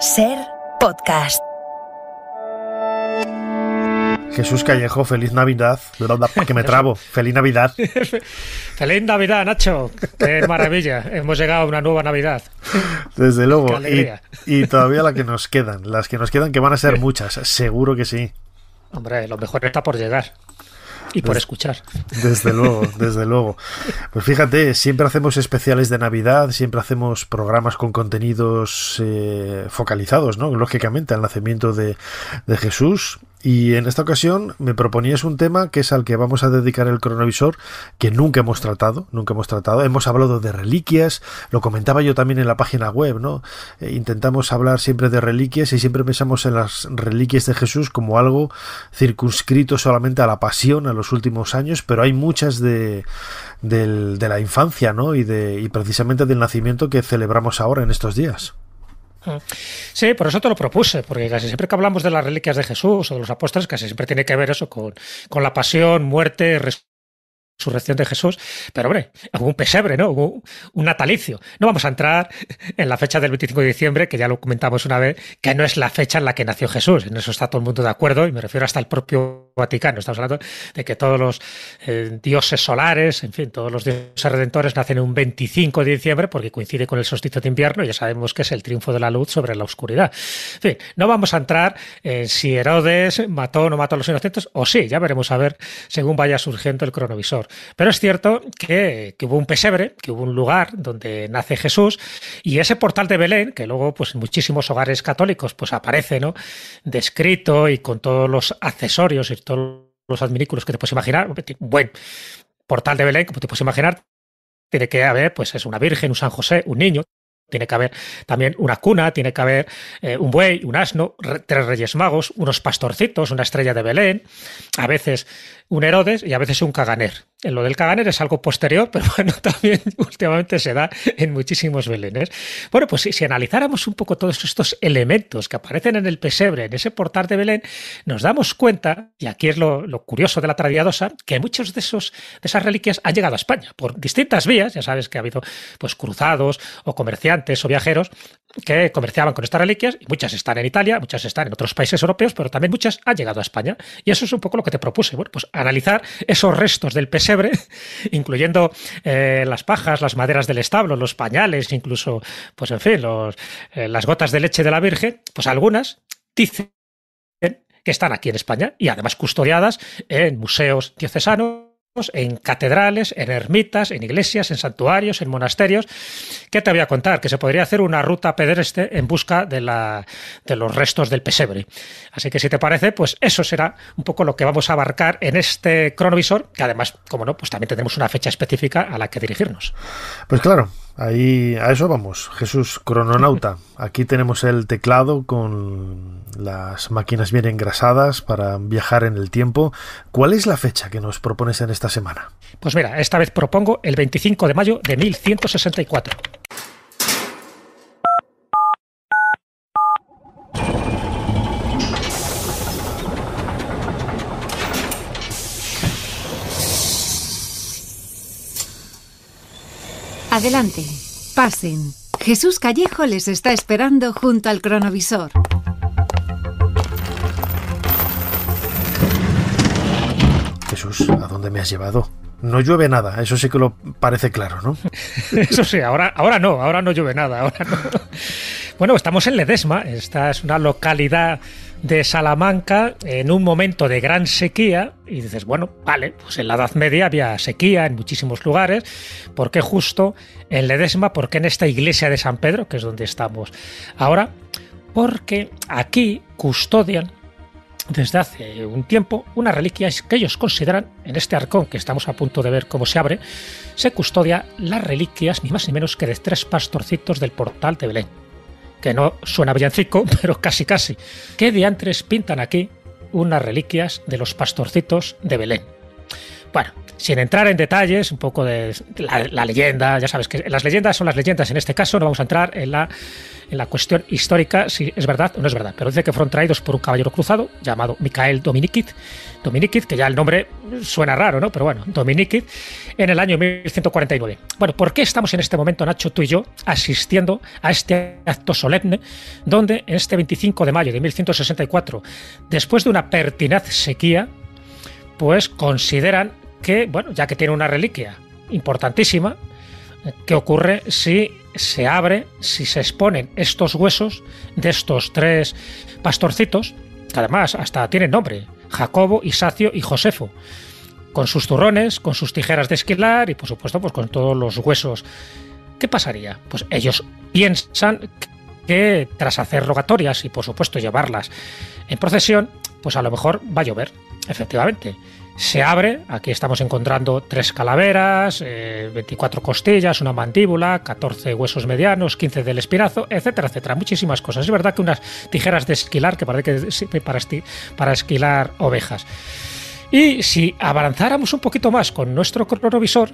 Ser podcast. Jesús Callejo, feliz Navidad. Que me trabo. Feliz Navidad. feliz Navidad, Nacho. Qué maravilla. Hemos llegado a una nueva Navidad. Desde luego. Y, y, todavía la que nos quedan. Las que nos quedan, que van a ser muchas. Seguro que sí. Hombre, lo mejor está por llegar. Y por escuchar. Desde luego, desde luego. Pues fíjate, siempre hacemos especiales de Navidad, siempre hacemos programas con contenidos eh, focalizados, ¿no? Lógicamente, al nacimiento de, de Jesús. Y en esta ocasión me proponías un tema que es al que vamos a dedicar el cronovisor, que nunca hemos tratado, nunca hemos tratado. Hemos hablado de reliquias, lo comentaba yo también en la página web, ¿no? Eh, intentamos hablar siempre de reliquias y siempre pensamos en las reliquias de Jesús como algo circunscrito solamente a la pasión, a los últimos años, pero hay muchas de, del de la infancia, ¿no? Y, de, y precisamente del nacimiento que celebramos ahora en estos días. Mm. Sí, por eso te lo propuse, porque casi siempre que hablamos de las reliquias de Jesús o de los apóstoles, casi siempre tiene que ver eso con, con la pasión, muerte, resurrección resurrección de Jesús, pero hombre, hubo un pesebre, ¿no? Hubo un natalicio. No vamos a entrar en la fecha del 25 de diciembre, que ya lo comentamos una vez, que no es la fecha en la que nació Jesús, en eso está todo el mundo de acuerdo, y me refiero hasta el propio Vaticano, estamos hablando de que todos los eh, dioses solares, en fin, todos los dioses redentores nacen un 25 de diciembre porque coincide con el solsticio de invierno, y ya sabemos que es el triunfo de la luz sobre la oscuridad. En fin, no vamos a entrar en si Herodes mató o no mató a los inocentes, o sí, ya veremos a ver según vaya surgiendo el cronovisor. Pero es cierto que, hubo un pesebre, que hubo un lugar donde nace Jesús y ese portal de Belén, que luego pues en muchísimos hogares católicos pues aparece, ¿no? Descrito y con todos los accesorios y todos los adminículos que te puedes imaginar. Un buen portal de Belén, como te puedes imaginar, tiene que haber pues es una virgen, un San José, un niño, tiene que haber también una cuna, tiene que haber eh, un buey, un asno, tres reyes magos, unos pastorcitos, una estrella de Belén, a veces un Herodes y a veces un Caganer. En lo del Caganer es algo posterior, pero bueno, también últimamente se da en muchísimos belenes. Bueno, pues si, analizáramos un poco todos estos elementos que aparecen en el pesebre, en ese portal de Belén, nos damos cuenta, y aquí es lo, curioso de la tradiadosa, que muchos de, esos, de esas reliquias han llegado a España por distintas vías. Ya sabes que ha habido pues, cruzados o comerciantes o viajeros que comerciaban con estas reliquias, y muchas están en Italia, muchas están en otros países europeos, pero también muchas han llegado a España. Y eso es un poco lo que te propuse. Bueno, pues analizar esos restos del pesebre, incluyendo eh, las pajas, las maderas del establo, los pañales, incluso, pues en fin, los, eh, las gotas de leche de la Virgen, pues algunas dicen que están aquí en España y además custodiadas en museos diocesanos en catedrales, en ermitas, en iglesias, en santuarios, en monasterios. ¿Qué te voy a contar? Que se podría hacer una ruta pedestre en busca de, de los restos del pesebre. Así que si te parece, pues eso será un poco lo que vamos a abarcar en este cronovisor, que además, como no, pues también tenemos una fecha específica a la que dirigirnos. Pues claro, ahí a eso vamos. Jesús Crononauta. Aquí tenemos el teclado con las máquinas bien engrasadas para viajar en el tiempo. ¿Cuál es la fecha que nos propones en esta semana? Pues mira, esta vez propongo el 25 de mayo de 1164. Adelante, pasen. Jesús Callejo les está esperando junto al cronovisor. Jesús, ¿a dónde me has llevado? No llueve nada, eso sí que lo parece claro, ¿no? Eso sí, ahora, ahora no, ahora no llueve nada, ahora no. Bueno, estamos en Ledesma, esta es una localidad de Salamanca en un momento de gran sequía y dices, bueno, vale, pues en la Edad Media había sequía en muchísimos lugares, ¿por qué justo en Ledesma? ¿Por qué en esta iglesia de San Pedro, que es donde estamos ahora? Porque aquí custodian desde hace un tiempo unas reliquias que ellos consideran, en este arcón que estamos a punto de ver cómo se abre, se custodia las reliquias ni más ni menos que de tres pastorcitos del portal de Belén. Que no suena villancico, pero casi casi. ¿Qué diantres pintan aquí unas reliquias de los pastorcitos de Belén? Bueno, sin entrar en detalles, un poco de la, leyenda, ya sabes que las leyendas son las leyendas, en este caso no vamos a entrar en la, en la cuestión histórica, si es verdad o no es verdad, pero dice que fueron traídos por un caballero cruzado llamado Mikael Dominikid, Dominikid, que ya el nombre suena raro, ¿no? Pero bueno, Dominikid, en el año 1149. Bueno, ¿por qué estamos en este momento, Nacho, tú y yo, asistiendo a este acto solemne, donde en este 25 de mayo de 1164, después de una pertinaz sequía, pues consideran que, bueno, ya que tiene una reliquia importantísima, ¿qué ocurre si se abre, si se exponen estos huesos de estos tres pastorcitos, que además hasta tienen nombre, Jacobo, Isacio y Josefo, con sus turrones, con sus tijeras de esquilar y por supuesto pues con todos los huesos. ¿Qué pasaría? Pues ellos piensan que tras hacer rogatorias y por supuesto llevarlas en procesión, pues a lo mejor va a llover Efectivamente. Se abre, aquí estamos encontrando tres calaveras, 24 eh, costillas, una mandíbula, 14 huesos medianos, 15 del espinazo, etcétera, etcétera. Muchísimas cosas. Es verdad que unas tijeras de esquilar que parece que para, para esquilar ovejas. Y si avanzáramos un poquito más con nuestro cronovisor,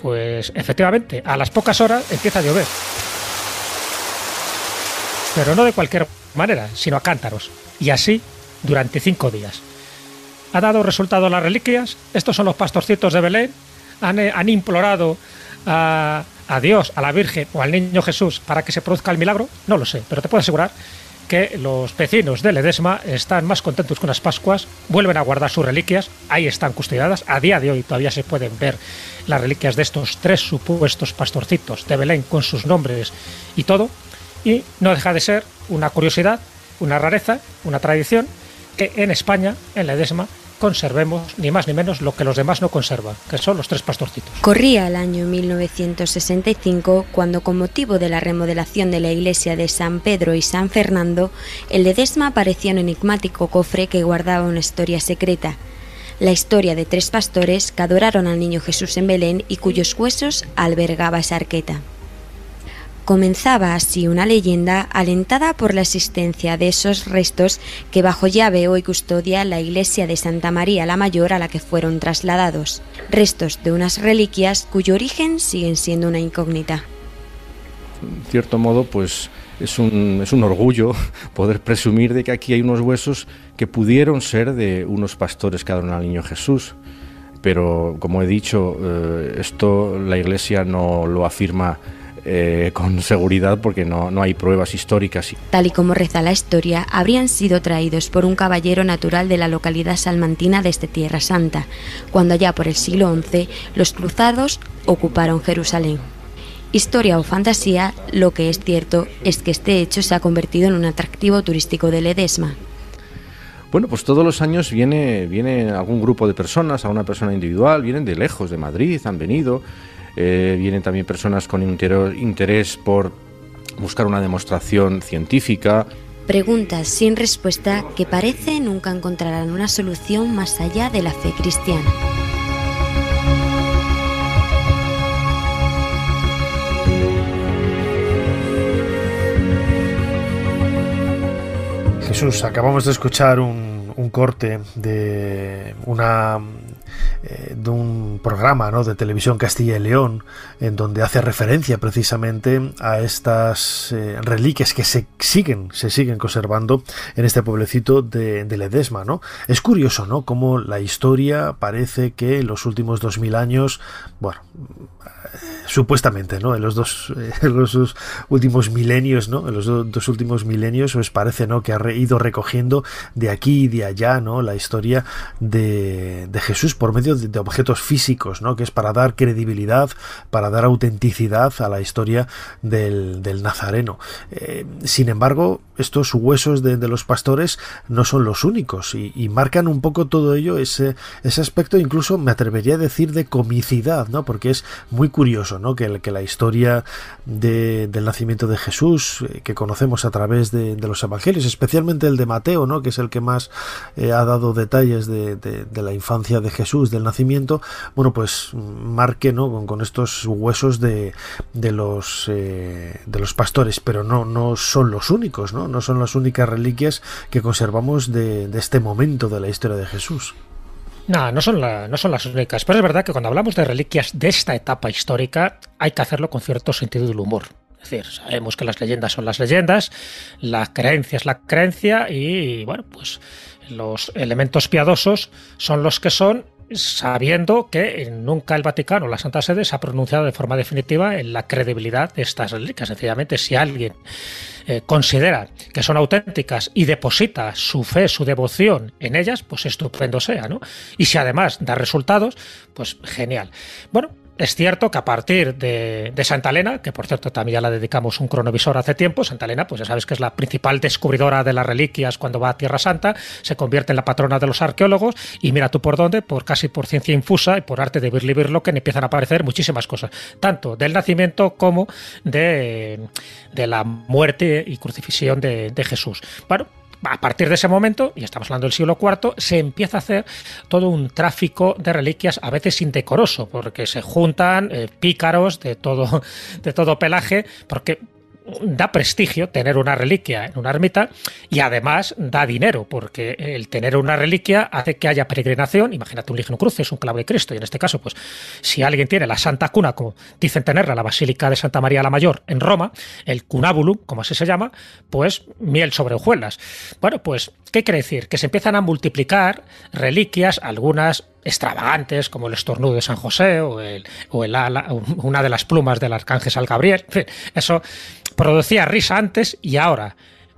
pues efectivamente, a las pocas horas empieza a llover. Pero no de cualquier manera, sino a cántaros. Y así durante cinco días ha dado resultado a las reliquias, estos son los pastorcitos de Belén, eh, han, implorado a, a, Dios, a la Virgen o al niño Jesús para que se produzca el milagro, no lo sé, pero te puedo asegurar que los vecinos de Ledesma están más contentos con las Pascuas, vuelven a guardar sus reliquias, ahí están custodiadas, a día de hoy todavía se pueden ver las reliquias de estos tres supuestos pastorcitos de Belén con sus nombres y todo, y no deja de ser una curiosidad, una rareza, una tradición que en España, en Ledesma, conservemos ni más ni menos lo que los demás no conservan, que son los tres pastorcitos. Corría el año 1965 cuando con motivo de la remodelación de la iglesia de San Pedro y San Fernando, el Ledesma apareció en un enigmático cofre que guardaba una historia secreta. La historia de tres pastores que adoraron al niño Jesús en Belén y cuyos huesos albergaba esa arqueta. Comenzaba así una leyenda alentada por la existencia de esos restos que bajo llave hoy custodia la iglesia de Santa María la Mayor a la que fueron trasladados, restos de unas reliquias cuyo origen siguen siendo una incógnita. En cierto modo, pues es un, orgullo poder presumir de que aquí hay unos huesos que pudieron ser de unos pastores que adoraron al niño Jesús. Pero, como he dicho, eh, esto la Iglesia no lo afirma eh, con seguridad porque no, hay pruebas históricas. Tal y como reza la historia, habrían sido traídos por un caballero natural de la localidad salmantina de desde Tierra Santa, cuando allá por el siglo XI los cruzados ocuparon Jerusalén. Historia o fantasía, lo que es cierto es que este hecho se ha convertido en un atractivo turístico de Ledesma. Bueno, pues todos los años viene, viene algún grupo de personas, alguna persona individual, vienen de lejos, de Madrid, han venido, eh, vienen también personas con interés por buscar una demostración científica. Preguntas sin respuesta que parece nunca encontrarán una solución más allá de la fe cristiana. Jesús, acabamos de escuchar un corte de una eh, de un programa ¿no? de televisión Castilla y León, en donde hace referencia precisamente a estas eh, reliquias que se siguen, se siguen conservando en este pueblecito de, Ledesma. ¿no? Es curioso ¿no? cómo la historia parece que en los últimos 2000 años, bueno, supuestamente, ¿no? En los dos, últimos eh, milenios, En los dos últimos milenios, parece, ¿no? Que ha ido recogiendo de aquí y de allá, ¿no? La historia de, Jesús por medio de, objetos físicos, ¿no? Que es para dar credibilidad, para dar autenticidad a la historia del, Nazareno. Eh, sin embargo, estos huesos de, los pastores no son los únicos y, marcan un poco todo ello, ese, aspecto, incluso me atrevería a decir de comicidad, ¿no? Porque es muy curioso, ¿no? Que, la historia del nacimiento de Jesús, eh, que conocemos a través de, los evangelios, especialmente el de Mateo, ¿no? Que es el que más eh, ha dado detalles de, la infancia de Jesús, del nacimiento, bueno, pues marque, Con, estos huesos de, los, eh, de los pastores, pero no, son los únicos, ¿no? No son las únicas reliquias que conservamos de este momento de la historia de Jesús. No, no son, no son las únicas, pero es verdad que cuando hablamos de reliquias de esta etapa histórica hay que hacerlo con cierto sentido del humor. Es decir, sabemos que las leyendas son las leyendas, la creencia es la creencia y, bueno, pues los elementos piadosos son los que son sabiendo que nunca el Vaticano, la Santa Sede, se ha pronunciado de forma definitiva en la credibilidad de estas reliquias. Sencillamente, si alguien eh, considera que son auténticas y deposita su fe, su devoción en ellas, pues estupendo sea, ¿no? Y si además da resultados, pues genial. Bueno, es cierto que a partir de, Santa Elena, que por cierto también ya la dedicamos un cronovisor hace tiempo, Santa Elena, pues ya sabes que es la principal descubridora de las reliquias cuando va a Tierra Santa, se convierte en la patrona de los arqueólogos y mira tú por dónde, por casi por ciencia infusa y por arte de Birli que empiezan a aparecer muchísimas cosas, tanto del nacimiento como de, la muerte y crucifixión de, de Jesús. Bueno, a partir de ese momento, y estamos hablando del siglo IV, se empieza a hacer todo un tráfico de reliquias a veces indecoroso, porque se juntan eh, pícaros de todo, de todo pelaje, porque da prestigio tener una reliquia en una ermita y además da dinero, porque el tener una reliquia hace que haya peregrinación. Imagínate un cruce, es un clavo de Cristo, y en este caso, pues si alguien tiene la Santa Cuna, como dicen tenerla, la Basílica de Santa María la Mayor en Roma, el cunábulum, como así se llama, pues miel sobre hojuelas. Bueno, pues, ¿qué quiere decir? Que se empiezan a multiplicar reliquias, algunas extravagantes como el estornudo de San José o, el, o el una de las plumas del arcángel San Gabriel. Eso producía risa antes y ahora.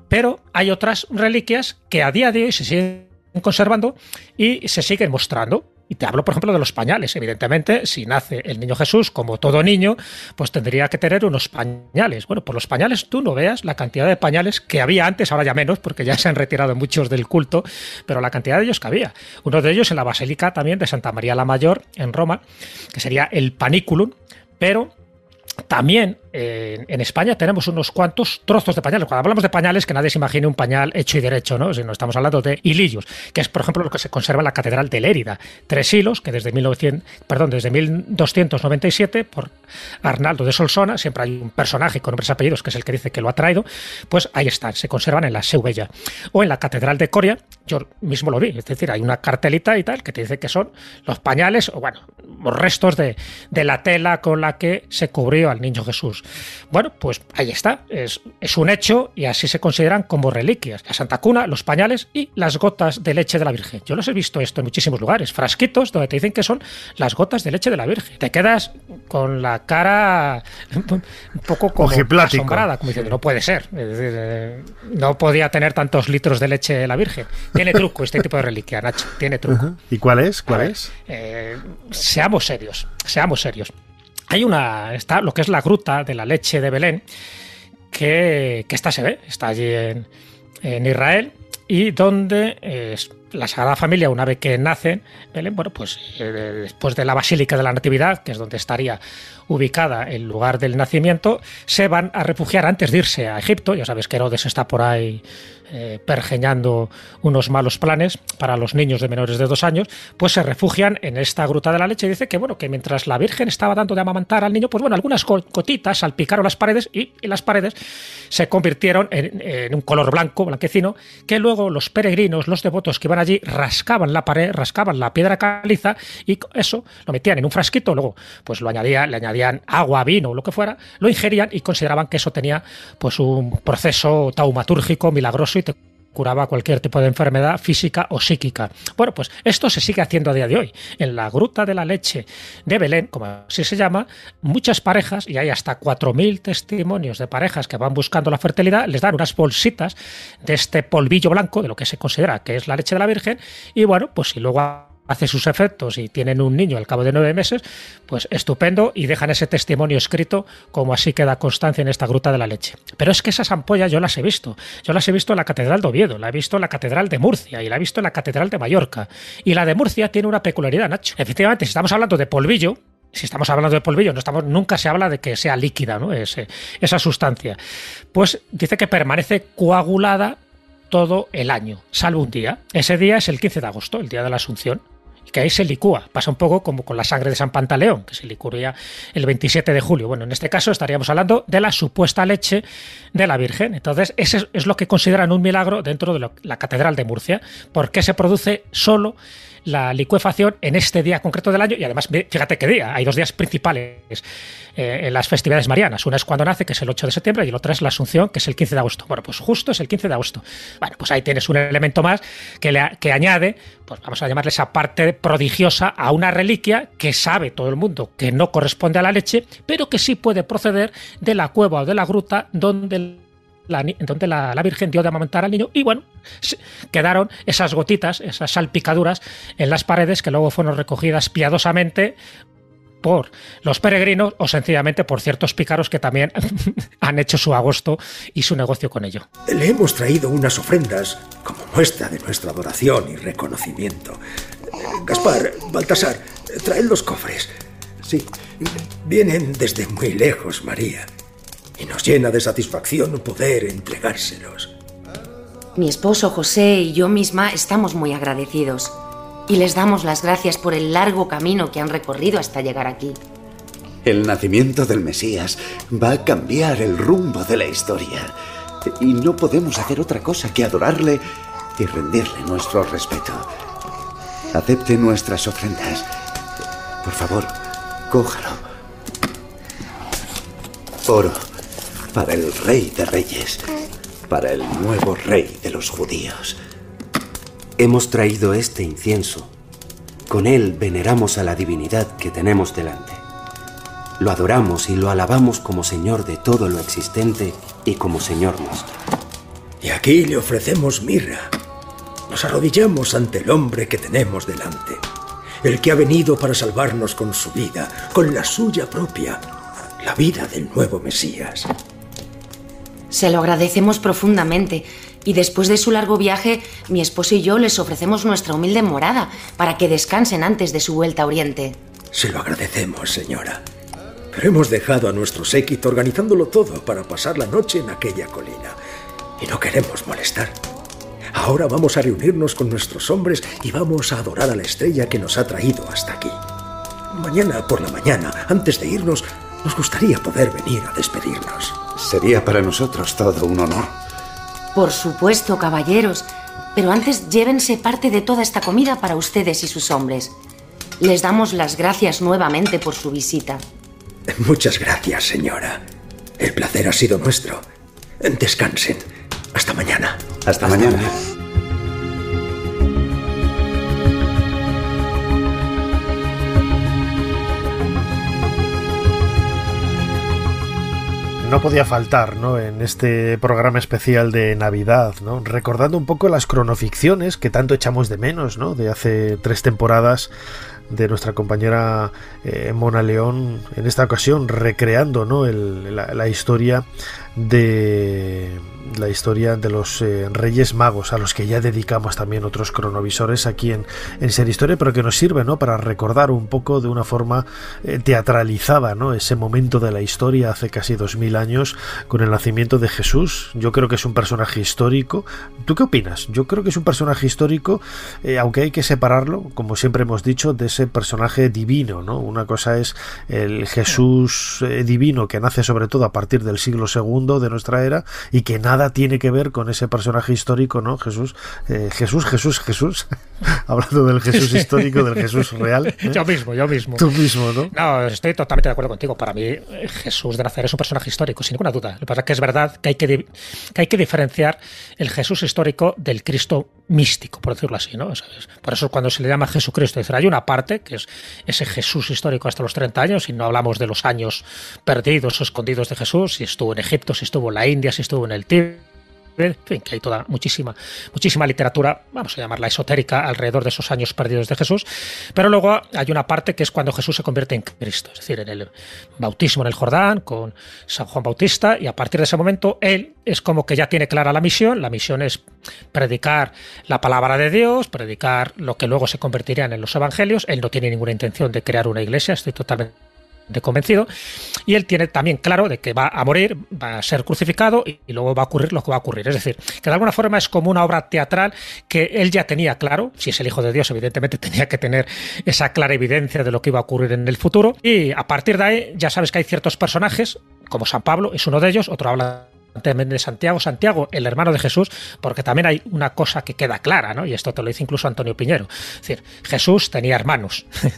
Pero hay otras reliquias que a día de hoy se siguen conservando y se siguen mostrando. Y te hablo, por ejemplo, de los pañales. Evidentemente, si nace el niño Jesús, como todo niño, pues tendría que tener unos pañales. Bueno, por los pañales tú no veas la cantidad de pañales que había antes, ahora ya menos, porque ya se han retirado muchos del culto, pero la cantidad de ellos que había. Uno de ellos en la Basílica también de Santa María la Mayor, en Roma, que sería el Paniculum, pero también en España tenemos unos cuantos trozos de pañales. Cuando hablamos de pañales, que nadie se imagine un pañal hecho y derecho, ¿no? Si no estamos hablando de hilillos, que es, por ejemplo, lo que se conserva en la Catedral de Lérida. Tres hilos que desde, 1900, perdón, desde 1297, por Arnaldo de Solsona, siempre hay un personaje con nombres y apellidos que es el que dice que lo ha traído, pues ahí están, se conservan en la Seubella. O en la Catedral de Coria, yo mismo lo vi, es decir, hay una cartelita y tal que te dice que son los pañales o, bueno, los restos de la tela con la que se cubrió al niño Jesús. Bueno, pues ahí está, es, un hecho y así se consideran como reliquias. La Santa Cuna, los pañales y las gotas de leche de la Virgen. Yo los he visto esto en muchísimos lugares, frasquitos donde te dicen que son las gotas de leche de la Virgen. Te quedas con la cara un poco como asombrada, como diciendo, no puede ser, eh, no podía tener tantos litros de leche de la Virgen. Tiene truco este tipo de reliquia, Nacho, tiene truco. ¿Y cuál es? ¿Cuál es? Eh, seamos serios, seamos serios. Hay una, está lo que es la gruta de la leche de Belén, que, esta se ve, está allí en, Israel, y donde es la Sagrada Familia, una vez que nacen, pues eh, después de la Basílica de la Natividad, que es donde estaría ubicada el lugar del nacimiento, se van a refugiar antes de irse a Egipto. Ya sabes que Herodes está por ahí eh, pergeñando unos malos planes para los niños de menores de dos años, pues se refugian en esta gruta de la leche. Y dice que, bueno, que mientras la Virgen estaba dando de amamantar al niño, pues bueno, algunas gotitas salpicaron las paredes y, las paredes se convirtieron en, un color blanco, blanquecino, que luego los peregrinos, los devotos que iban allí, rascaban la pared, rascaban la piedra caliza y eso lo metían en un frasquito, luego pues lo añadían, le añadían agua, vino, o lo que fuera, lo ingerían y consideraban que eso tenía pues un proceso taumatúrgico milagroso y te curaba cualquier tipo de enfermedad física o psíquica. Bueno, pues esto se sigue haciendo a día de hoy. En la Gruta de la Leche de Belén, como así se llama, muchas parejas, y hay hasta 4.000 testimonios de parejas que van buscando la fertilidad, les dan unas bolsitas de este polvillo blanco, de lo que se considera que es la leche de la Virgen, y bueno, pues si luego hace sus efectos y tienen un niño al cabo de nueve meses, pues estupendo y dejan ese testimonio escrito como así queda constancia en esta gruta de la leche. Pero es que esas ampollas yo las he visto. Yo las he visto en la Catedral de Oviedo, la he visto en la Catedral de Murcia y la he visto en la Catedral de Mallorca. Y la de Murcia tiene una peculiaridad, Nacho. Efectivamente, si estamos hablando de polvillo, si estamos hablando de polvillo, no estamos, nunca se habla de que sea líquida ¿no? esa sustancia. Pues dice que permanece coagulada todo el año, salvo un día. Ese día es el 15 de agosto, el día de la Asunción que ahí se licúa. Pasa un poco como con la sangre de San Pantaleón, que se licuría el 27 de julio. Bueno, en este caso estaríamos hablando de la supuesta leche de la Virgen. Entonces, ese es lo que consideran un milagro dentro de la Catedral de Murcia, porque se produce solo la licuefacción en este día concreto del año y además, fíjate qué día, hay dos días principales eh, en las festividades marianas. Una es cuando nace, que es el 8 de septiembre, y el otra es la Asunción, que es el 15 de agosto. Bueno, pues justo es el 15 de agosto. Bueno, pues ahí tienes un elemento más que, le, que añade, pues vamos a llamarle esa parte prodigiosa a una reliquia que sabe todo el mundo que no corresponde a la leche, pero que sí puede proceder de la cueva o de la gruta donde la, entonces la, Virgen dio de amamantar al niño y bueno, quedaron esas gotitas, esas salpicaduras en las paredes que luego fueron recogidas piadosamente por los peregrinos o sencillamente por ciertos pícaros que también han hecho su agosto y su negocio con ello. Le hemos traído unas ofrendas como muestra de nuestra adoración y reconocimiento. Gaspar, Baltasar, traen los cofres. Sí, vienen desde muy lejos, María y nos llena de satisfacción poder entregárselos. Mi esposo José y yo misma estamos muy agradecidos y les damos las gracias por el largo camino que han recorrido hasta llegar aquí. El nacimiento del Mesías va a cambiar el rumbo de la historia y no podemos hacer otra cosa que adorarle y rendirle nuestro respeto. Acepte nuestras ofrendas. Por favor, cójalo. Oro para el rey de reyes, para el nuevo rey de los judíos. Hemos traído este incienso. Con él veneramos a la divinidad que tenemos delante. Lo adoramos y lo alabamos como Señor de todo lo existente y como Señor nuestro. Y aquí le ofrecemos mirra. Nos arrodillamos ante el hombre que tenemos delante, el que ha venido para salvarnos con su vida, con la suya propia, la vida del nuevo Mesías. Se lo agradecemos profundamente y después de su largo viaje, mi esposo y yo les ofrecemos nuestra humilde morada para que descansen antes de su vuelta a Oriente. Se lo agradecemos, señora. Pero hemos dejado a nuestro séquito organizándolo todo para pasar la noche en aquella colina. Y no queremos molestar. Ahora vamos a reunirnos con nuestros hombres y vamos a adorar a la estrella que nos ha traído hasta aquí. Mañana por la mañana, antes de irnos, nos gustaría poder venir a despedirnos. Sería para nosotros todo un honor. Por supuesto, caballeros. Pero antes llévense parte de toda esta comida para ustedes y sus hombres. Les damos las gracias nuevamente por su visita. Muchas gracias, señora. El placer ha sido nuestro. Descansen. Hasta mañana. Hasta, mañana. no podía faltar, ¿no? En este programa especial de Navidad, ¿no? Recordando un poco las cronoficciones que tanto echamos de menos, ¿no? De hace tres temporadas de nuestra compañera eh, Mona León, en esta ocasión recreando ¿no? El, la, historia de la historia de los eh, Reyes Magos, a los que ya dedicamos también otros cronovisores aquí en, en Ser Historia, pero que nos sirve ¿no? para recordar un poco de una forma eh, teatralizada ¿no? ese momento de la historia hace casi dos mil años con el nacimiento de Jesús. Yo creo que es un personaje histórico. ¿Tú qué opinas? Yo creo que es un personaje histórico, eh, aunque hay que separarlo, como siempre hemos dicho, de ese personaje divino. ¿no? Una cosa es el Jesús divino que nace sobre todo a partir del siglo II de nuestra era, y que nada tiene que ver con ese personaje histórico, ¿no? Jesús, eh, Jesús, Jesús, Jesús. Hablando del Jesús histórico, del Jesús real. ¿eh? Yo mismo, yo mismo. Tú mismo, ¿no? No, estoy totalmente de acuerdo contigo. Para mí, Jesús de Nazaret es un personaje histórico, sin ninguna duda. Lo que pasa es que es verdad que hay que, que hay que diferenciar el Jesús histórico del Cristo místico, por decirlo así, ¿no? Por eso cuando se le llama Jesucristo, hay una parte, que es ese Jesús histórico hasta los 30 años, y no hablamos de los años perdidos o escondidos de Jesús, si estuvo en Egipto, si estuvo en la India, si estuvo en el Tíbet, que hay toda muchísima, muchísima literatura, vamos a llamarla esotérica, alrededor de esos años perdidos de Jesús. Pero luego hay una parte que es cuando Jesús se convierte en Cristo, es decir, en el bautismo en el Jordán con San Juan Bautista, y a partir de ese momento él es como que ya tiene clara la misión. La misión es predicar la palabra de Dios, predicar lo que luego se convertirían en los evangelios. Él no tiene ninguna intención de crear una iglesia, estoy totalmente de convencido. Y él tiene también claro de que va a morir, va a ser crucificado y, luego va a ocurrir lo que va a ocurrir. Es decir, que de alguna forma es como una obra teatral que él ya tenía claro. Si es el Hijo de Dios, evidentemente tenía que tener esa clara evidencia de lo que iba a ocurrir en el futuro. Y a partir de ahí, ya sabes que hay ciertos personajes, como San Pablo es uno de ellos, otro habla también de Santiago, Santiago, el hermano de Jesús, porque también hay una cosa que queda clara, ¿no? Y esto te lo dice incluso Antonio Piñero. Es decir, Jesús tenía hermanos.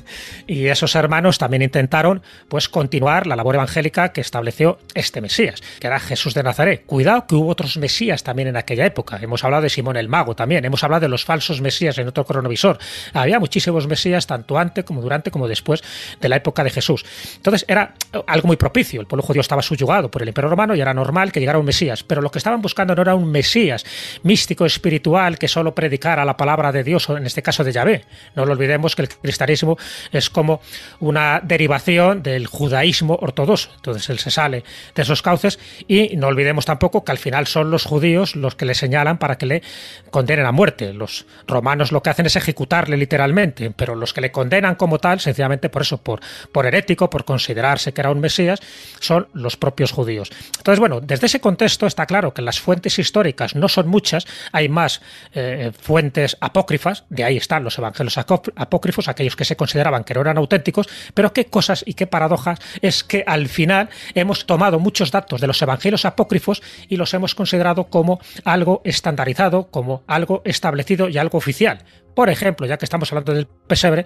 y esos hermanos también intentaron, pues, continuar la labor evangélica que estableció este Mesías, que era Jesús de Nazaret. Cuidado que hubo otros Mesías también en aquella época. Hemos hablado de Simón el Mago también, hemos hablado de los falsos Mesías en otro cronovisor. Había muchísimos Mesías, tanto antes como durante como después de la época de Jesús. Entonces, era algo muy propicio. El pueblo judío estaba subyugado por el Imperio Romano y era normal que llegara un pero lo que estaban buscando no era un Mesías místico, espiritual, que solo predicara la palabra de Dios, o en este caso de Yahvé. No lo olvidemos que el cristianismo es como una derivación del judaísmo ortodoxo. Entonces él se sale de esos cauces y no olvidemos tampoco que al final son los judíos los que le señalan para que le condenen a muerte. Los romanos lo que hacen es ejecutarle literalmente, pero los que le condenan como tal, sencillamente por eso, por, por herético, por considerarse que era un Mesías, son los propios judíos. Entonces, bueno, desde ese contexto, esto está claro que las fuentes históricas no son muchas, hay más eh, fuentes apócrifas, de ahí están los evangelios apócrifos, aquellos que se consideraban que no eran auténticos, pero qué cosas y qué paradojas es que al final hemos tomado muchos datos de los evangelios apócrifos y los hemos considerado como algo estandarizado, como algo establecido y algo oficial. Por ejemplo, ya que estamos hablando del pesebre,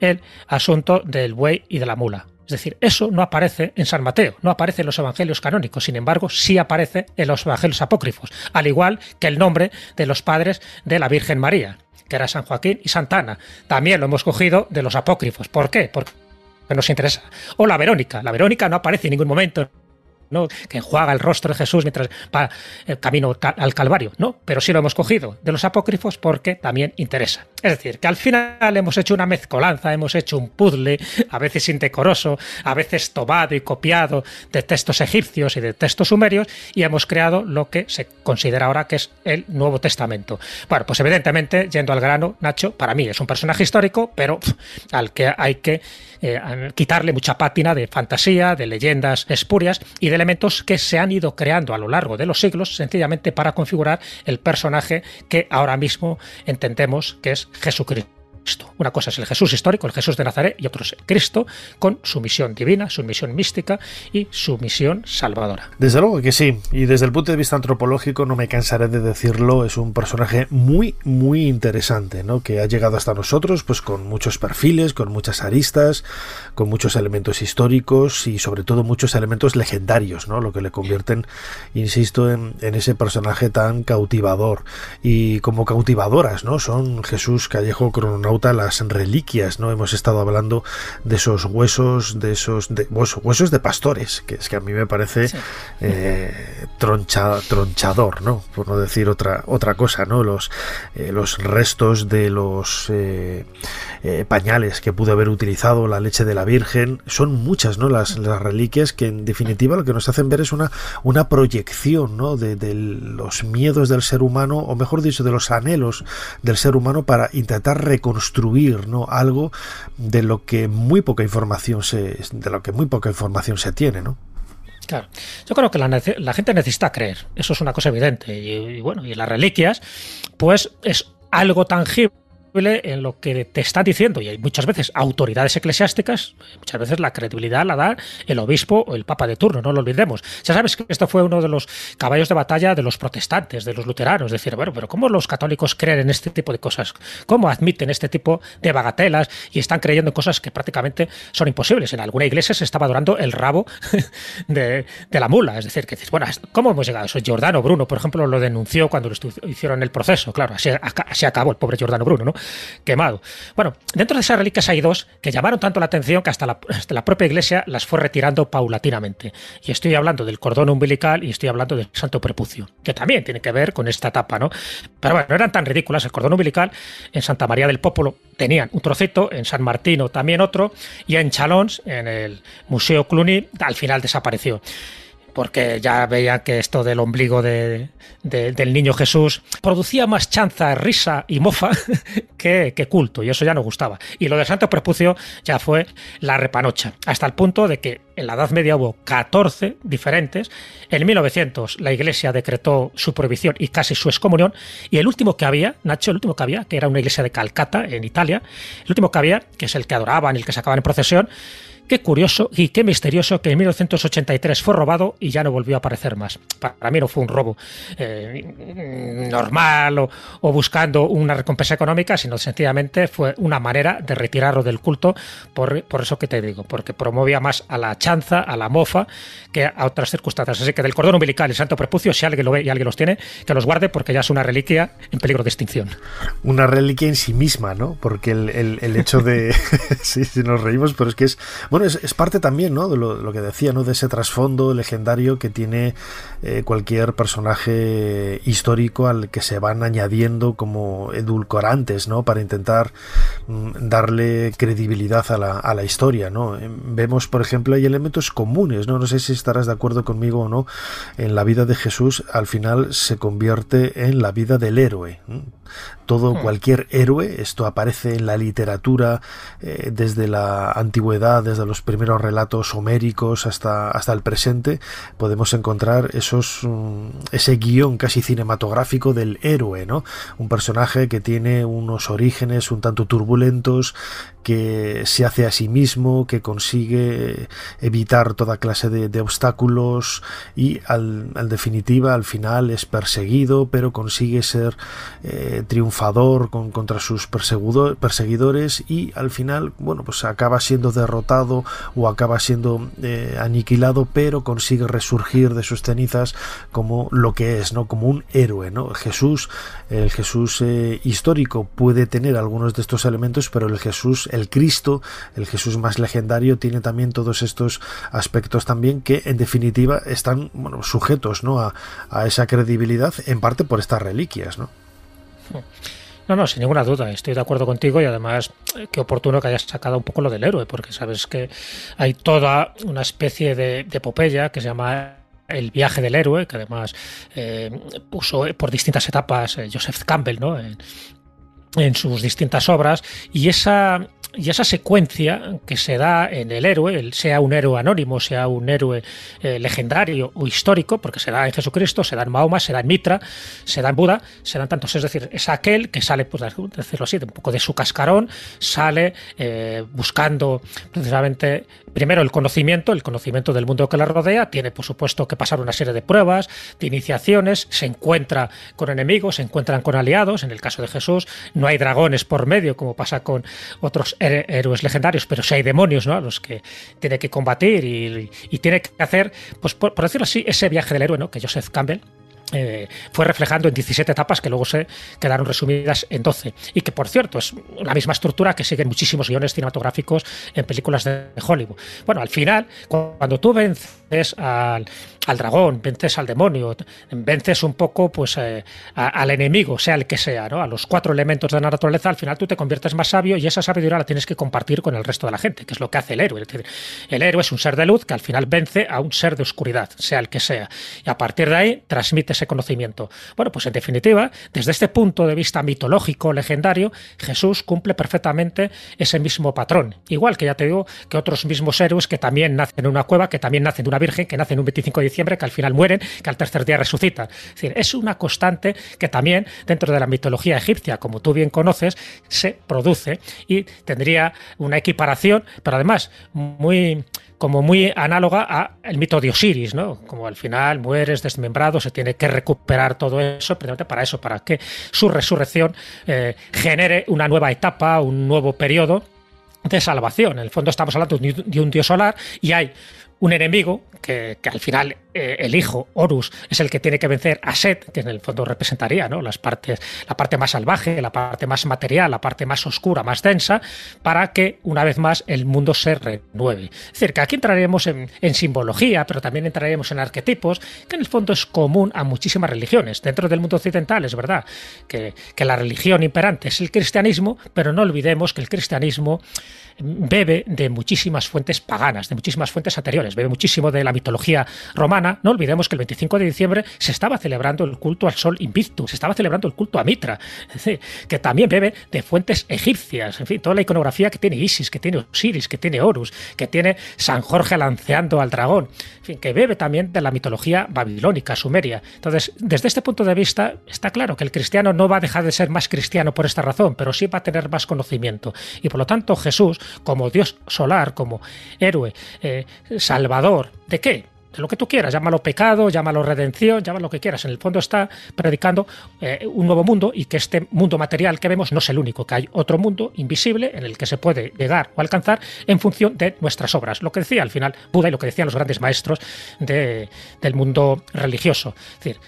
el asunto del buey y de la mula. Es decir, eso no aparece en San Mateo, no aparece en los evangelios canónicos, sin embargo, sí aparece en los evangelios apócrifos, al igual que el nombre de los padres de la Virgen María, que era San Joaquín y Santana. También lo hemos cogido de los apócrifos. ¿Por qué? Porque nos interesa. O la Verónica. La Verónica no aparece en ningún momento que enjuaga el rostro de Jesús mientras va el eh, camino al Calvario. No, pero sí lo hemos cogido de los apócrifos porque también interesa. Es decir, que al final hemos hecho una mezcolanza, hemos hecho un puzzle, a veces indecoroso, a veces tomado y copiado de textos egipcios y de textos sumerios, y hemos creado lo que se considera ahora que es el Nuevo Testamento. Bueno, pues evidentemente, yendo al grano, Nacho, para mí es un personaje histórico, pero al que hay que eh, quitarle mucha pátina de fantasía, de leyendas espurias y de elementos que se han ido creando a lo largo de los siglos sencillamente para configurar el personaje que ahora mismo entendemos que es Jesucristo. Una cosa es el Jesús histórico, el Jesús de Nazaret, y otro es Cristo, con su misión divina, su misión mística y su misión salvadora. Desde luego que sí, y desde el punto de vista antropológico, no me cansaré de decirlo, es un personaje muy, muy interesante, ¿no? Que ha llegado hasta nosotros, pues con muchos perfiles, con muchas aristas, con muchos elementos históricos y sobre todo muchos elementos legendarios, ¿no? Lo que le convierten, insisto, en, ese personaje tan cautivador y como cautivadoras, ¿no? Son Jesús Callejo Crononauta las reliquias, ¿no? Hemos estado hablando de esos huesos, de esos pues, huesos de pastores, que es que a mí me parece eh, troncha, tronchador, ¿no? Por no decir otra, otra cosa, ¿no? Los, eh, los restos de los eh, pañales que pudo haber utilizado, la leche de la Virgen, son muchas, ¿no? Las, las reliquias que en definitiva lo que nos hacen ver es una, una proyección, De, de los miedos del ser humano, o mejor dicho, de los anhelos del ser humano para intentar reconstruir construir ¿no? algo de lo que muy poca información se, de lo que muy poca información se tiene, ¿no? Claro. Yo creo que la, gente necesita creer. Eso es una cosa evidente. Y, y, bueno, y las reliquias, pues es algo tangible en lo que te está diciendo, y hay muchas veces autoridades eclesiásticas, muchas veces la credibilidad la da el obispo o el papa de turno, no lo olvidemos. Ya sabes que esto fue uno de los caballos de batalla de los protestantes, de los luteranos, decir, bueno, pero ¿cómo los católicos creen en este tipo de cosas? ¿Cómo admiten este tipo de bagatelas y están creyendo en cosas que prácticamente son imposibles? En alguna iglesia se estaba adorando el rabo de, la mula, es decir, que dices, bueno, ¿cómo hemos llegado a eso? Giordano Bruno, por ejemplo, lo denunció cuando lo hicieron el proceso, claro, así, acabó el pobre Giordano Bruno, ¿no? quemado. Bueno, dentro de esas reliquias hay dos que llamaron tanto la atención que hasta la, propia iglesia las fue retirando paulatinamente. Y estoy hablando del cordón umbilical y estoy hablando del santo prepucio, que también tiene que ver con esta etapa, ¿no? Pero bueno, no eran tan ridículas. El cordón umbilical en Santa María del Popolo tenían un trocito, en San Martino también otro, y en Chalons, en el Museo Cluny, al final desapareció porque ya veía que esto del ombligo de, del niño Jesús producía más chanza, risa y mofa que, culto, y eso ya no gustaba. Y lo de santo Prepucio ya fue la repanocha, hasta el punto de que en la Edad Media hubo 14 diferentes. En 1900 la Iglesia decretó su prohibición y casi su excomunión. Y el último que había, Nacho, el último que había, que era una iglesia de Calcata, en Italia, el último que había, que es el que adoraban, el que sacaban en procesión, Qué curioso y qué misterioso que en 1983 fue robado y ya no volvió a aparecer más. Para mí no fue un robo eh, normal o, buscando una recompensa económica, sino sencillamente fue una manera de retirarlo del culto, por, eso que te digo, porque promovía más a la chanza, a la mofa, que a otras circunstancias. Así que del cordón umbilical el santo prepucio, si alguien lo ve y alguien los tiene, que los guarde porque ya es una reliquia en peligro de extinción. Una reliquia en sí misma, ¿no? Porque el, hecho de... sí, sí, nos reímos, pero es que es... Bueno, es, parte también, ¿no? De lo, que decía, ¿no? De ese trasfondo legendario que tiene eh, cualquier personaje histórico al que se van añadiendo como edulcorantes, ¿no? Para intentar mm, darle credibilidad a la, a la historia, ¿no? Em, vemos, por ejemplo, ahí el elementos comunes, ¿no? No sé si estarás de acuerdo conmigo o no, en la vida de Jesús al final se convierte en la vida del héroe. Todo, hmm. cualquier héroe, esto aparece en la literatura eh, desde la antigüedad, desde los primeros relatos homéricos hasta, hasta el presente, podemos encontrar esos, mm, ese guión casi cinematográfico del héroe, ¿no? Un personaje que tiene unos orígenes un tanto turbulentos, que se hace a sí mismo, que consigue evitar toda clase de, obstáculos y al, definitiva, al final es perseguido, pero consigue ser... Eh, eh, triunfador con, contra sus perseguidores y al final, bueno, pues acaba siendo derrotado o acaba siendo eh, aniquilado, pero consigue resurgir de sus cenizas como lo que es, ¿no? Como un héroe, ¿no? Jesús, el Jesús eh, histórico puede tener algunos de estos elementos, pero el Jesús, el Cristo, el Jesús más legendario, tiene también todos estos aspectos también que en definitiva están bueno, sujetos ¿no? a, a esa credibilidad, en parte por estas reliquias, ¿no? No, no, sin ninguna duda, estoy de acuerdo contigo y además eh, qué oportuno que hayas sacado un poco lo del héroe, porque sabes que hay toda una especie de, epopeya que se llama el viaje del héroe, que además eh, puso por distintas etapas eh, Joseph Campbell, ¿no? En, en sus distintas obras y esa y esa secuencia que se da en el héroe, sea un héroe anónimo, sea un héroe eh, legendario o histórico, porque se da en Jesucristo, se da en Mahoma, se da en Mitra, se da en Buda, se dan tantos. Es decir, es aquel que sale, por decirlo así, un poco de su cascarón, sale eh, buscando precisamente primero el conocimiento, el conocimiento del mundo que la rodea, tiene por supuesto que pasar una serie de pruebas, de iniciaciones, se encuentra con enemigos, se encuentran con aliados, en el caso de Jesús no hay dragones por medio como pasa con otros héroes legendarios, pero sí hay demonios, ¿no? A los que tiene que combatir y, tiene que hacer, pues por, decirlo así, ese viaje del héroe, Que Joseph Campbell eh, fue reflejando en 17 etapas que luego se quedaron resumidas en 12. Y que, por cierto, es la misma estructura que siguen muchísimos guiones cinematográficos en películas de Hollywood. Bueno, al final, cuando tú vences vences al, dragón, vences al demonio, vences un poco pues eh, al enemigo, sea el que sea, ¿no? A los cuatro elementos de la naturaleza, al final tú te conviertes más sabio y esa sabiduría la tienes que compartir con el resto de la gente, que es lo que hace el héroe. Es decir, el héroe es un ser de luz que al final vence a un ser de oscuridad, sea el que sea. Y a partir de ahí transmite ese conocimiento. Bueno, pues en definitiva, desde este punto de vista mitológico, legendario, Jesús cumple perfectamente ese mismo patrón. Igual que ya te digo que otros mismos héroes que también nacen en una cueva, que también nacen de una virgen que nace en un 25 de diciembre, que al final mueren, que al tercer día resucitan. Es decir, es una constante que también dentro de la mitología egipcia, como tú bien conoces, se produce y tendría una equiparación, pero además muy como muy análoga al mito de Osiris, ¿no? Como al final mueres desmembrado, se tiene que recuperar todo eso, precisamente para eso, para que su resurrección eh, genere una nueva etapa, un nuevo periodo de salvación. En el fondo estamos hablando de un dios solar y hay un enemigo que, al final eh, el hijo, Horus, es el que tiene que vencer a Set, que en el fondo representaría ¿no? Las partes, la parte más salvaje, la parte más material, la parte más oscura, más densa, para que una vez más el mundo se renueve. cerca aquí entraremos en, simbología, pero también entraremos en arquetipos, que en el fondo es común a muchísimas religiones. Dentro del mundo occidental es verdad que la religión imperante es el cristianismo, pero no olvidemos que el cristianismo bebe de muchísimas fuentes paganas, de muchísimas fuentes anteriores bebe muchísimo de la mitología romana, no olvidemos que el 25 de diciembre se estaba celebrando el culto al sol Invictus, se estaba celebrando el culto a Mitra, que también bebe de fuentes egipcias, en fin, toda la iconografía que tiene Isis, que tiene Osiris, que tiene Horus, que tiene San Jorge lanceando al dragón, en fin, que bebe también de la mitología babilónica, sumeria. Entonces, desde este punto de vista, está claro que el cristiano no va a dejar de ser más cristiano por esta razón, pero sí va a tener más conocimiento. Y por lo tanto, Jesús, como Dios solar, como héroe, eh, salvador. ¿De qué? De lo que tú quieras, llámalo pecado, llámalo redención, llámalo lo que quieras. En el fondo está predicando eh, un nuevo mundo y que este mundo material que vemos no es el único, que hay otro mundo invisible en el que se puede llegar o alcanzar en función de nuestras obras. Lo que decía al final Buda y lo que decían los grandes maestros del mundo religioso. Es decir,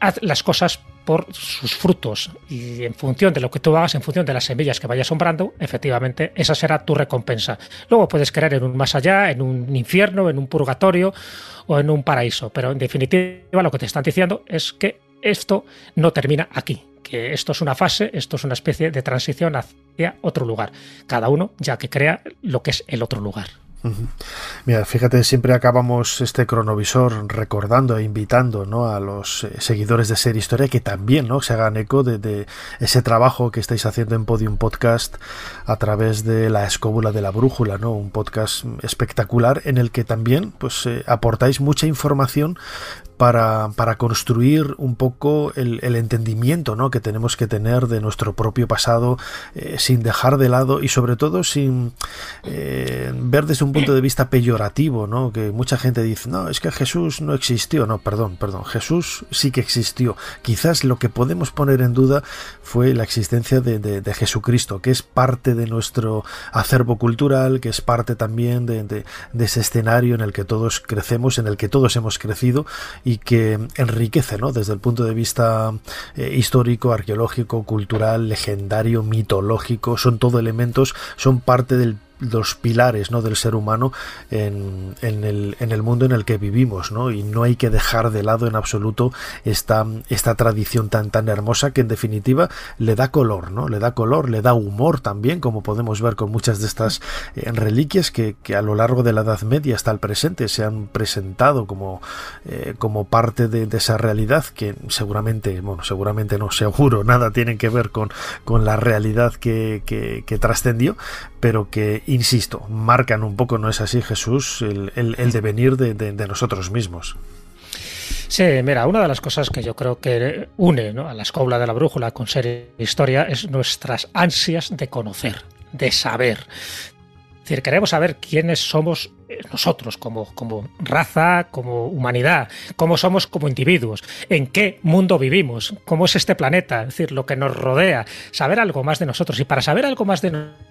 haz las cosas por sus frutos y en función de lo que tú hagas, en función de las semillas que vayas sembrando, efectivamente esa será tu recompensa. Luego puedes creer en un más allá, en un infierno, en un purgatorio o en un paraíso, pero en definitiva lo que te están diciendo es que esto no termina aquí, que esto es una fase, esto es una especie de transición hacia otro lugar, cada uno ya que crea lo que es el otro lugar. Mira, fíjate, siempre acabamos este cronovisor recordando e invitando ¿no? a los eh, seguidores de Ser Historia que también ¿no? se hagan eco de, ese trabajo que estáis haciendo en Podium Podcast a través de La Escóbula de la Brújula, ¿no? un podcast espectacular en el que también pues, eh, aportáis mucha información para, construir un poco el, entendimiento ¿no? que tenemos que tener de nuestro propio pasado eh, sin dejar de lado y sobre todo sin eh, ver desde un punto de vista peyorativo, ¿no? que mucha gente dice, no, es que Jesús no existió, no, perdón, perdón, Jesús sí que existió. Quizás lo que podemos poner en duda fue la existencia de, de, Jesucristo, que es parte de nuestro acervo cultural, que es parte también de, de ese escenario en el que todos crecemos, en el que todos hemos crecido y que enriquece ¿no? desde el punto de vista eh, histórico, arqueológico, cultural, legendario, mitológico, son todo elementos, son parte del los pilares ¿no? del ser humano en, el, mundo en el que vivimos, Y no hay que dejar de lado en absoluto esta, esta tradición tan, tan hermosa que en definitiva le da color, ¿no? Le da color, le da humor también, como podemos ver con muchas de estas eh, reliquias que, a lo largo de la Edad Media hasta el presente se han presentado como, eh, como parte de, esa realidad que seguramente, bueno, seguramente no, seguro, nada tienen que ver con, la realidad que trascendió, pero que insisto, marcan un poco, ¿no es así, Jesús? El, devenir de, nosotros mismos. Sí, mira, una de las cosas que yo creo que une a la escobla de la brújula con ser historia es nuestras ansias de conocer, de saber. Es decir, queremos saber quiénes somos eh, nosotros como, como raza, como humanidad, cómo somos como individuos, en qué mundo vivimos, cómo es este planeta, es decir, lo que nos rodea, saber algo más de nosotros. Y para saber algo más de nosotros,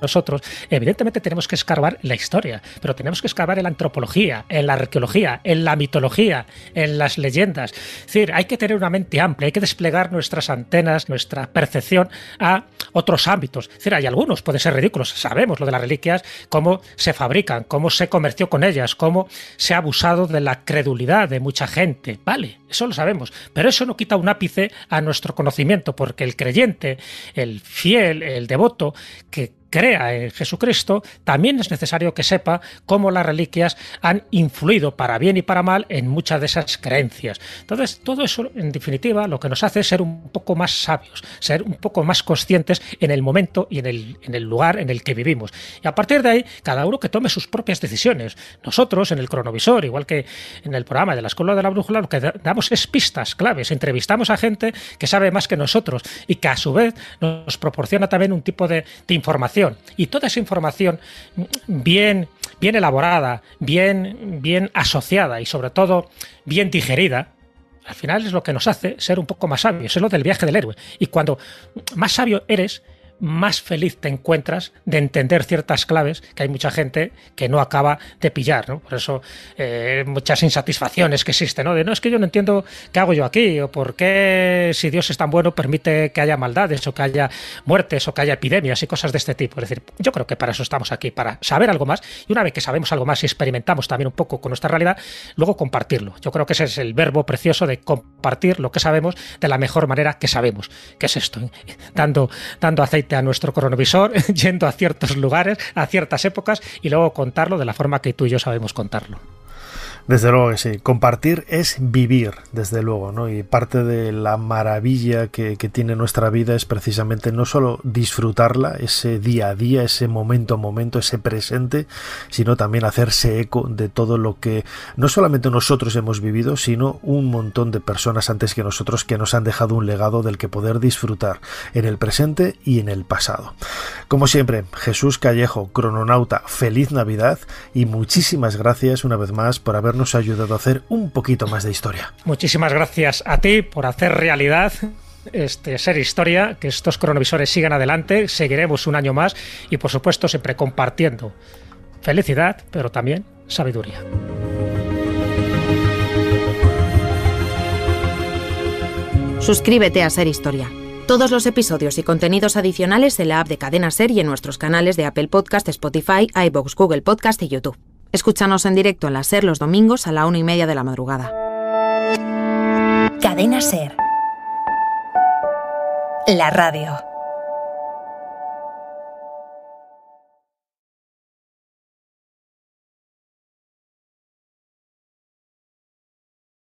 nosotros, evidentemente tenemos que escarbar la historia, pero tenemos que escarbar en la antropología, en la arqueología, en la mitología, en las leyendas. Es decir, hay que tener una mente amplia, hay que desplegar nuestras antenas, nuestra percepción a otros ámbitos. decir, hay algunos, pueden ser ridículos, sabemos lo de las reliquias, cómo se fabrican, cómo se comerció con ellas, cómo se ha abusado de la credulidad de mucha gente. Vale, eso lo sabemos, pero eso no quita un ápice a nuestro conocimiento, porque el creyente, el fiel, el devoto, que crea en Jesucristo, también es necesario que sepa cómo las reliquias han influido para bien y para mal en muchas de esas creencias. Entonces, todo eso, en definitiva, lo que nos hace es ser un poco más sabios, ser un poco más conscientes en el momento y en el, en el lugar en el que vivimos. Y a partir de ahí, cada uno que tome sus propias decisiones. Nosotros, en el cronovisor, igual que en el programa de la Escuela de la Brújula, lo que damos es pistas claves, entrevistamos a gente que sabe más que nosotros y que a su vez nos proporciona también un tipo de información y toda esa información mm, bien, bien elaborada, bien, bien asociada y sobre todo bien digerida, al final es lo que nos hace ser un poco más sabios, es lo del viaje del héroe. Y cuando más sabio eres, más feliz te encuentras de entender ciertas claves que hay mucha gente que no acaba de pillar, ¿no? Por eso eh, muchas insatisfacciones que existen, ¿no? De no es que yo no entiendo qué hago yo aquí o por qué si Dios es tan bueno permite que haya maldades o que haya muertes o que haya epidemias y cosas de este tipo. Es decir, yo creo que para eso estamos aquí, para saber algo más y una vez que sabemos algo más y experimentamos también un poco con nuestra realidad, luego compartirlo. Yo creo que ese es el verbo precioso de compartir lo que sabemos de la mejor manera que sabemos, que es esto, ¿eh? dando, dando aceite a nuestro cronovisor yendo a ciertos lugares, a ciertas épocas y luego contarlo de la forma que tú y yo sabemos contarlo. Desde luego que sí. Compartir es vivir, desde luego, ¿no? Y parte de la maravilla que, tiene nuestra vida es precisamente no solo disfrutarla, ese día a día, ese momento a momento, ese presente, sino también hacerse eco de todo lo que no solamente nosotros hemos vivido, sino un montón de personas antes que nosotros que nos han dejado un legado del que poder disfrutar en el presente y en el pasado. Como siempre, Jesús Callejo, crononauta, feliz Navidad y muchísimas gracias una vez más por haber nos ha ayudado a hacer un poquito más de historia. Muchísimas gracias a ti por hacer realidad este, ser historia, que estos cronovisores sigan adelante, seguiremos un año más y por supuesto siempre compartiendo felicidad, pero también sabiduría. Suscríbete a Ser Historia. Todos los episodios y contenidos adicionales en la app de Cadena Ser y en nuestros canales de Apple Podcast, Spotify, iBox, Google Podcast y YouTube. Escúchanos en directo en la SER los domingos a la una y media de la madrugada. Cadena SER. La radio.